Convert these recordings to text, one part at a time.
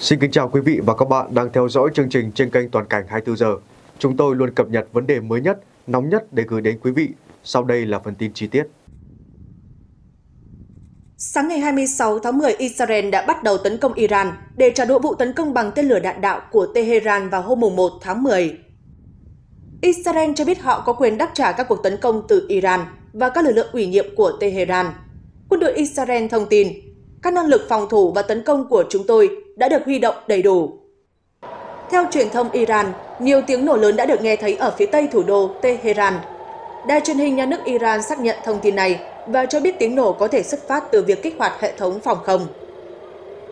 Xin kính chào quý vị và các bạn đang theo dõi chương trình trên kênh Toàn cảnh 24 giờ. Chúng tôi luôn cập nhật vấn đề mới nhất, nóng nhất để gửi đến quý vị. Sau đây là phần tin chi tiết. Sáng ngày 26 tháng 10, Israel đã bắt đầu tấn công Iran để trả đũa vụ tấn công bằng tên lửa đạn đạo của Tehran vào hôm 1 tháng 10. Israel cho biết họ có quyền đáp trả các cuộc tấn công từ Iran và các lực lượng ủy nhiệm của Tehran. Quân đội Israel thông tin, các năng lực phòng thủ và tấn công của chúng tôi đã được huy động đầy đủ. Theo truyền thông Iran, nhiều tiếng nổ lớn đã được nghe thấy ở phía tây thủ đô Tehran. Đài truyền hình nhà nước Iran xác nhận thông tin này và cho biết tiếng nổ có thể xuất phát từ việc kích hoạt hệ thống phòng không.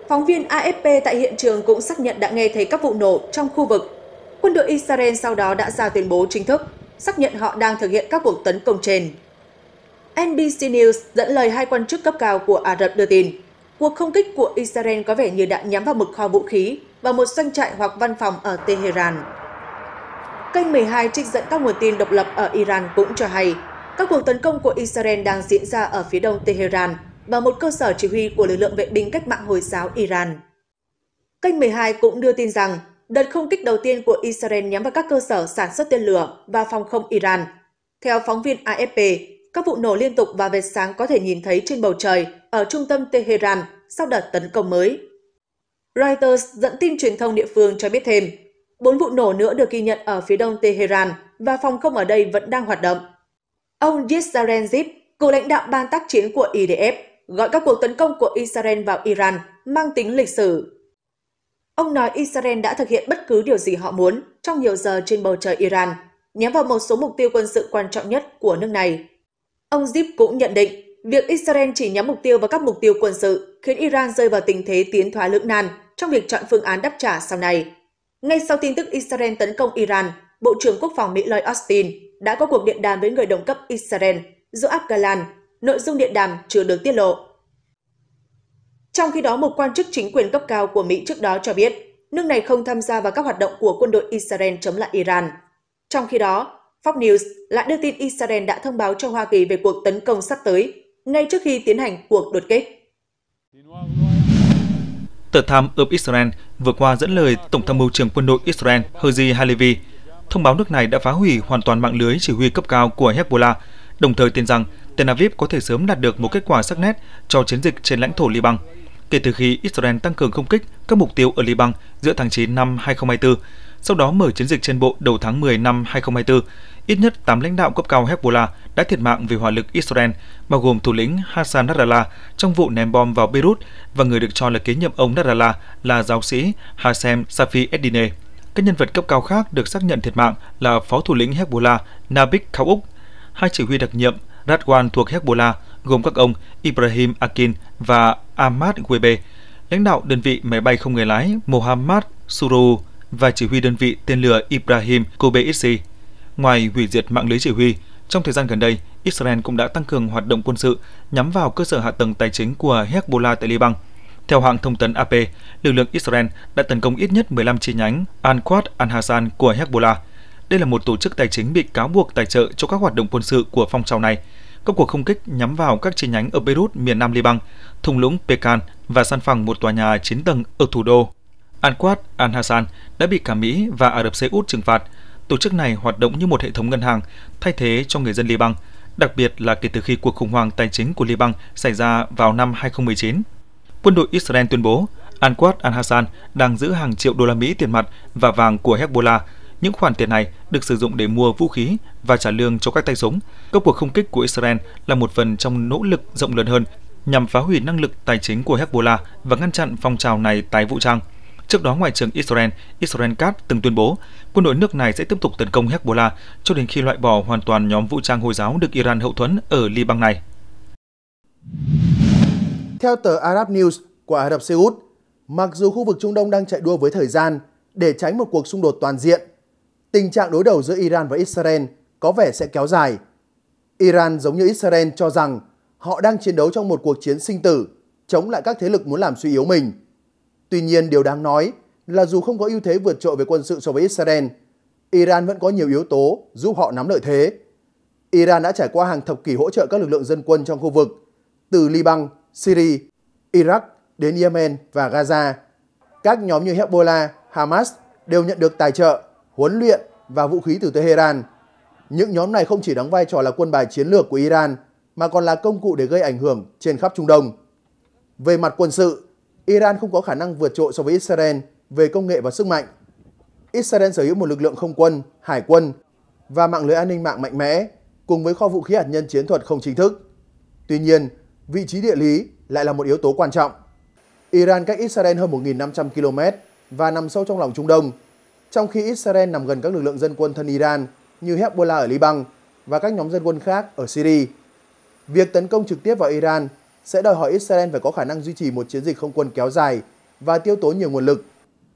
Phóng viên AFP tại hiện trường cũng xác nhận đã nghe thấy các vụ nổ trong khu vực. Quân đội Israel sau đó đã ra tuyên bố chính thức, xác nhận họ đang thực hiện các cuộc tấn công trên. NBC News dẫn lời hai quan chức cấp cao của Ả Rập đưa tin, Cuộc không kích của Israel có vẻ như đã nhắm vào một kho vũ khí và một doanh trại hoặc văn phòng ở Tehran. Kênh 12 trích dẫn các nguồn tin độc lập ở Iran cũng cho hay các cuộc tấn công của Israel đang diễn ra ở phía đông Tehran và một cơ sở chỉ huy của lực lượng vệ binh cách mạng Hồi giáo Iran. Kênh 12 cũng đưa tin rằng đợt không kích đầu tiên của Israel nhắm vào các cơ sở sản xuất tên lửa và phòng không Iran. Theo phóng viên AFP, các vụ nổ liên tục và vệt sáng có thể nhìn thấy trên bầu trời ở trung tâm Tehran sau đợt tấn công mới. Reuters dẫn tin truyền thông địa phương cho biết thêm, bốn vụ nổ nữa được ghi nhận ở phía đông Tehran và phòng không ở đây vẫn đang hoạt động. Ông Yitzharen Zip, cựu lãnh đạo ban tác chiến của IDF, gọi các cuộc tấn công của Israel vào Iran mang tính lịch sử. Ông nói Israel đã thực hiện bất cứ điều gì họ muốn trong nhiều giờ trên bầu trời Iran, nhắm vào một số mục tiêu quân sự quan trọng nhất của nước này. Ông Zip cũng nhận định Việc Israel chỉ nhắm mục tiêu vào các mục tiêu quân sự khiến Iran rơi vào tình thế tiến thoái lưỡng nan trong việc chọn phương án đáp trả sau này. Ngay sau tin tức Israel tấn công Iran, Bộ trưởng Quốc phòng Mỹ Lloyd Austin đã có cuộc điện đàm với người đồng cấp Israel Joab Galan. Nội dung điện đàm chưa được tiết lộ. Trong khi đó, một quan chức chính quyền cấp cao của Mỹ trước đó cho biết nước này không tham gia vào các hoạt động của quân đội Israel chống lại Iran. Trong khi đó, Fox News lại đưa tin Israel đã thông báo cho Hoa Kỳ về cuộc tấn công sắp tới ngay trước khi tiến hành cuộc đột kích. Tờ Time of Israel vừa qua dẫn lời Tổng tham mưu trưởng quân đội Israel Herzi Halevi thông báo nước này đã phá hủy hoàn toàn mạng lưới chỉ huy cấp cao của Hezbollah, đồng thời tin rằng Tel Aviv có thể sớm đạt được một kết quả sắc nét cho chiến dịch trên lãnh thổ Liban kể từ khi Israel tăng cường không kích các mục tiêu ở Liban giữa tháng 9 năm 2024 sau đó mở chiến dịch trên bộ đầu tháng 10 năm 2024. Ít nhất 8 lãnh đạo cấp cao Hezbollah đã thiệt mạng vì hỏa lực Israel, bao gồm thủ lĩnh Hassan Nasrallah trong vụ ném bom vào Beirut và người được cho là kế nhiệm ông Nasrallah là giáo sĩ Hassem Safi Edine. Các nhân vật cấp cao khác được xác nhận thiệt mạng là phó thủ lĩnh Hezbollah Nabih Kaouk, hai chỉ huy đặc nhiệm Radwan thuộc Hezbollah gồm các ông Ibrahim Akin và Ahmad Webe, lãnh đạo đơn vị máy bay không người lái Mohammad Suru và chỉ huy đơn vị tên lửa Ibrahim Kobeisi. Ngoài hủy diệt mạng lưới chỉ huy, trong thời gian gần đây, Israel cũng đã tăng cường hoạt động quân sự nhắm vào cơ sở hạ tầng tài chính của Hezbollah tại Liban. Theo hãng thông tấn AP, lực lượng Israel đã tấn công ít nhất 15 chi nhánh Al-Quds Al-Hassan của Hezbollah. Đây là một tổ chức tài chính bị cáo buộc tài trợ cho các hoạt động quân sự của phong trào này. Các cuộc không kích nhắm vào các chi nhánh ở Beirut, miền nam Liban, thung lũng Pekan và san phẳng một tòa nhà 9 tầng ở thủ đô Al Anquad Al-Hassan đã bị cả Mỹ và Ả Rập Xê Út trừng phạt. Tổ chức này hoạt động như một hệ thống ngân hàng, thay thế cho người dân Liban, đặc biệt là kể từ khi cuộc khủng hoảng tài chính của Liban xảy ra vào năm 2019. Quân đội Israel tuyên bố Al Anquad Al-Hassan đang giữ hàng triệu đô la Mỹ tiền mặt và vàng của Hezbollah. Những khoản tiền này được sử dụng để mua vũ khí và trả lương cho các tay súng. Các cuộc không kích của Israel là một phần trong nỗ lực rộng lớn hơn nhằm phá hủy năng lực tài chính của Hezbollah và ngăn chặn phong trào này tái vũ trang. Trước đó, Ngoại trưởng Israel, Israel Katz từng tuyên bố quân đội nước này sẽ tiếp tục tấn công Hezbollah cho đến khi loại bỏ hoàn toàn nhóm vũ trang Hồi giáo được Iran hậu thuẫn ở Liban này. Theo tờ Arab News của Ả Rập Xê Út, mặc dù khu vực Trung Đông đang chạy đua với thời gian để tránh một cuộc xung đột toàn diện, tình trạng đối đầu giữa Iran và Israel có vẻ sẽ kéo dài. Iran giống như Israel cho rằng họ đang chiến đấu trong một cuộc chiến sinh tử, chống lại các thế lực muốn làm suy yếu mình. Tuy nhiên điều đáng nói là dù không có ưu thế vượt trội về quân sự so với Israel, Iran vẫn có nhiều yếu tố giúp họ nắm lợi thế. Iran đã trải qua hàng thập kỷ hỗ trợ các lực lượng dân quân trong khu vực, từ Liban, Syria, Iraq đến Yemen và Gaza. Các nhóm như Hezbollah, Hamas đều nhận được tài trợ, huấn luyện và vũ khí từ Tehran. Những nhóm này không chỉ đóng vai trò là quân bài chiến lược của Iran mà còn là công cụ để gây ảnh hưởng trên khắp Trung Đông. Về mặt quân sự, Iran không có khả năng vượt trội so với Israel về công nghệ và sức mạnh. Israel sở hữu một lực lượng không quân, hải quân và mạng lưới an ninh mạng mạnh mẽ cùng với kho vũ khí hạt nhân chiến thuật không chính thức. Tuy nhiên, vị trí địa lý lại là một yếu tố quan trọng. Iran cách Israel hơn 1.500 km và nằm sâu trong lòng Trung Đông, trong khi Israel nằm gần các lực lượng dân quân thân Iran như Hezbollah ở Liban và các nhóm dân quân khác ở Syria. Việc tấn công trực tiếp vào Iran sẽ đòi hỏi Israel phải có khả năng duy trì một chiến dịch không quân kéo dài và tiêu tốn nhiều nguồn lực.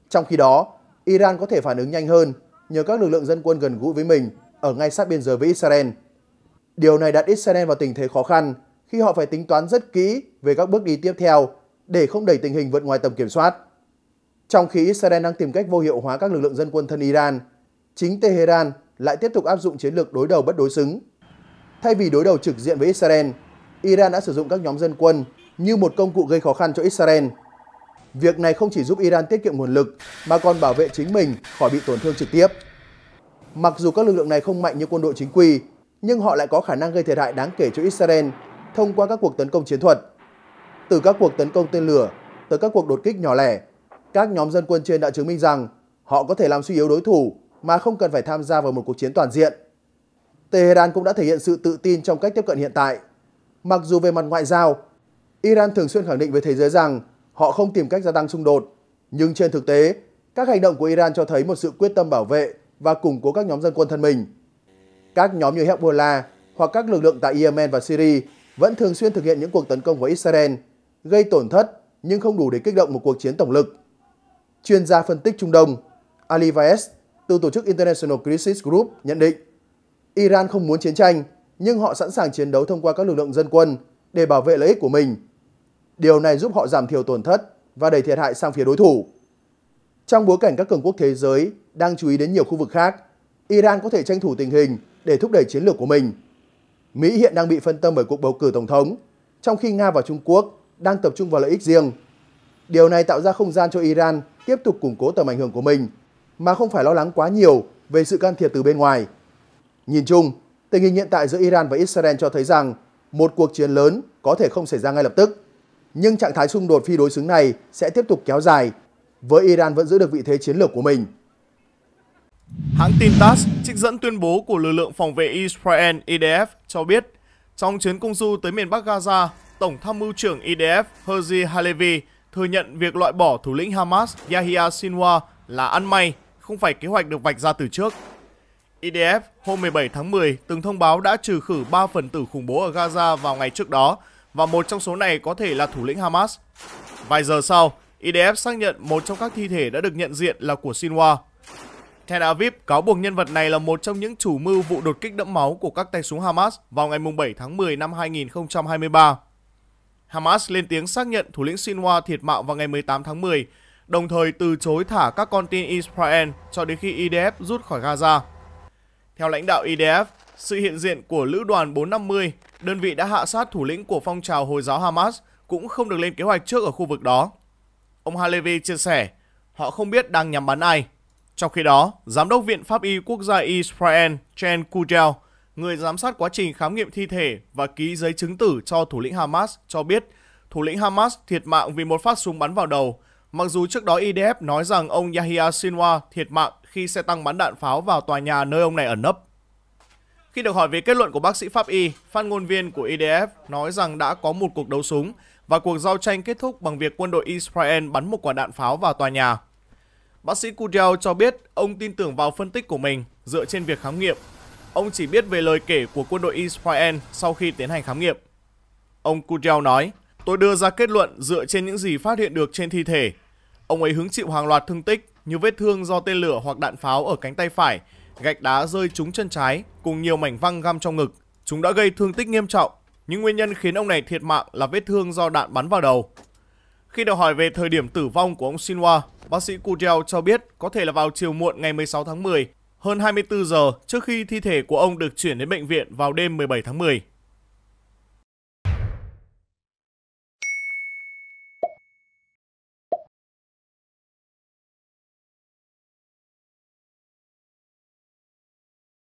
Trong khi đó, Iran có thể phản ứng nhanh hơn nhờ các lực lượng dân quân gần gũi với mình ở ngay sát biên giới với Israel. Điều này đặt Israel vào tình thế khó khăn khi họ phải tính toán rất kỹ về các bước đi tiếp theo để không đẩy tình hình vượt ngoài tầm kiểm soát. Trong khi Israel đang tìm cách vô hiệu hóa các lực lượng dân quân thân Iran, chính Tehran lại tiếp tục áp dụng chiến lược đối đầu bất đối xứng. Thay vì đối đầu trực diện với Israel, Iran đã sử dụng các nhóm dân quân như một công cụ gây khó khăn cho Israel. Việc này không chỉ giúp Iran tiết kiệm nguồn lực mà còn bảo vệ chính mình khỏi bị tổn thương trực tiếp. Mặc dù các lực lượng này không mạnh như quân đội chính quy, nhưng họ lại có khả năng gây thiệt hại đáng kể cho Israel thông qua các cuộc tấn công chiến thuật. Từ các cuộc tấn công tên lửa tới các cuộc đột kích nhỏ lẻ, các nhóm dân quân trên đã chứng minh rằng họ có thể làm suy yếu đối thủ mà không cần phải tham gia vào một cuộc chiến toàn diện. Tehran cũng đã thể hiện sự tự tin trong cách tiếp cận hiện tại Mặc dù về mặt ngoại giao, Iran thường xuyên khẳng định với thế giới rằng họ không tìm cách gia tăng xung đột, nhưng trên thực tế, các hành động của Iran cho thấy một sự quyết tâm bảo vệ và củng cố các nhóm dân quân thân mình. Các nhóm như Hezbollah hoặc các lực lượng tại Yemen và Syria vẫn thường xuyên thực hiện những cuộc tấn công vào Israel, gây tổn thất nhưng không đủ để kích động một cuộc chiến tổng lực. Chuyên gia phân tích Trung Đông Ali Vaez từ tổ chức International Crisis Group nhận định Iran không muốn chiến tranh nhưng họ sẵn sàng chiến đấu thông qua các lực lượng dân quân để bảo vệ lợi ích của mình. Điều này giúp họ giảm thiểu tổn thất và đẩy thiệt hại sang phía đối thủ. Trong bối cảnh các cường quốc thế giới đang chú ý đến nhiều khu vực khác, Iran có thể tranh thủ tình hình để thúc đẩy chiến lược của mình. Mỹ hiện đang bị phân tâm bởi cuộc bầu cử tổng thống, trong khi Nga và Trung Quốc đang tập trung vào lợi ích riêng. Điều này tạo ra không gian cho Iran tiếp tục củng cố tầm ảnh hưởng của mình, mà không phải lo lắng quá nhiều về sự can thiệp từ bên ngoài. Nhìn chung, Tình hình hiện tại giữa Iran và Israel cho thấy rằng một cuộc chiến lớn có thể không xảy ra ngay lập tức. Nhưng trạng thái xung đột phi đối xứng này sẽ tiếp tục kéo dài với Iran vẫn giữ được vị thế chiến lược của mình. Hãng tin TASS trích dẫn tuyên bố của lực lượng phòng vệ Israel IDF cho biết trong chuyến công du tới miền Bắc Gaza, Tổng tham mưu trưởng IDF Herzi Halevi thừa nhận việc loại bỏ thủ lĩnh Hamas Yahya Sinwar là ăn may, không phải kế hoạch được vạch ra từ trước. IDF hôm 17 tháng 10 từng thông báo đã trừ khử 3 phần tử khủng bố ở Gaza vào ngày trước đó và một trong số này có thể là thủ lĩnh Hamas. Vài giờ sau, IDF xác nhận một trong các thi thể đã được nhận diện là của Sinwar. Tel Aviv cáo buộc nhân vật này là một trong những chủ mưu vụ đột kích đẫm máu của các tay súng Hamas vào ngày 7 tháng 10 năm 2023. Hamas lên tiếng xác nhận thủ lĩnh Sinwar thiệt mạng vào ngày 18 tháng 10, đồng thời từ chối thả các con tin Israel cho đến khi IDF rút khỏi Gaza. Theo lãnh đạo IDF, e sự hiện diện của Lữ đoàn 450, đơn vị đã hạ sát thủ lĩnh của phong trào Hồi giáo Hamas cũng không được lên kế hoạch trước ở khu vực đó. Ông Halevi chia sẻ, họ không biết đang nhắm bắn ai. Trong khi đó, Giám đốc Viện Pháp y Quốc gia Israel Chen Kudel, người giám sát quá trình khám nghiệm thi thể và ký giấy chứng tử cho thủ lĩnh Hamas cho biết thủ lĩnh Hamas thiệt mạng vì một phát súng bắn vào đầu, mặc dù trước đó IDF e nói rằng ông Yahya Sinwar thiệt mạng khi xe tăng bắn đạn pháo vào tòa nhà nơi ông này ẩn nấp. Khi được hỏi về kết luận của bác sĩ pháp y, phát ngôn viên của IDF nói rằng đã có một cuộc đấu súng và cuộc giao tranh kết thúc bằng việc quân đội Israel bắn một quả đạn pháo vào tòa nhà. Bác sĩ Kudel cho biết ông tin tưởng vào phân tích của mình dựa trên việc khám nghiệm. Ông chỉ biết về lời kể của quân đội Israel sau khi tiến hành khám nghiệm. Ông Kudel nói, tôi đưa ra kết luận dựa trên những gì phát hiện được trên thi thể. Ông ấy hứng chịu hàng loạt thương tích như vết thương do tên lửa hoặc đạn pháo ở cánh tay phải, gạch đá rơi trúng chân trái cùng nhiều mảnh văng găm trong ngực. Chúng đã gây thương tích nghiêm trọng. Những nguyên nhân khiến ông này thiệt mạng là vết thương do đạn bắn vào đầu. Khi được hỏi về thời điểm tử vong của ông Shinwa, bác sĩ Kudel cho biết có thể là vào chiều muộn ngày 16 tháng 10, hơn 24 giờ trước khi thi thể của ông được chuyển đến bệnh viện vào đêm 17 tháng 10.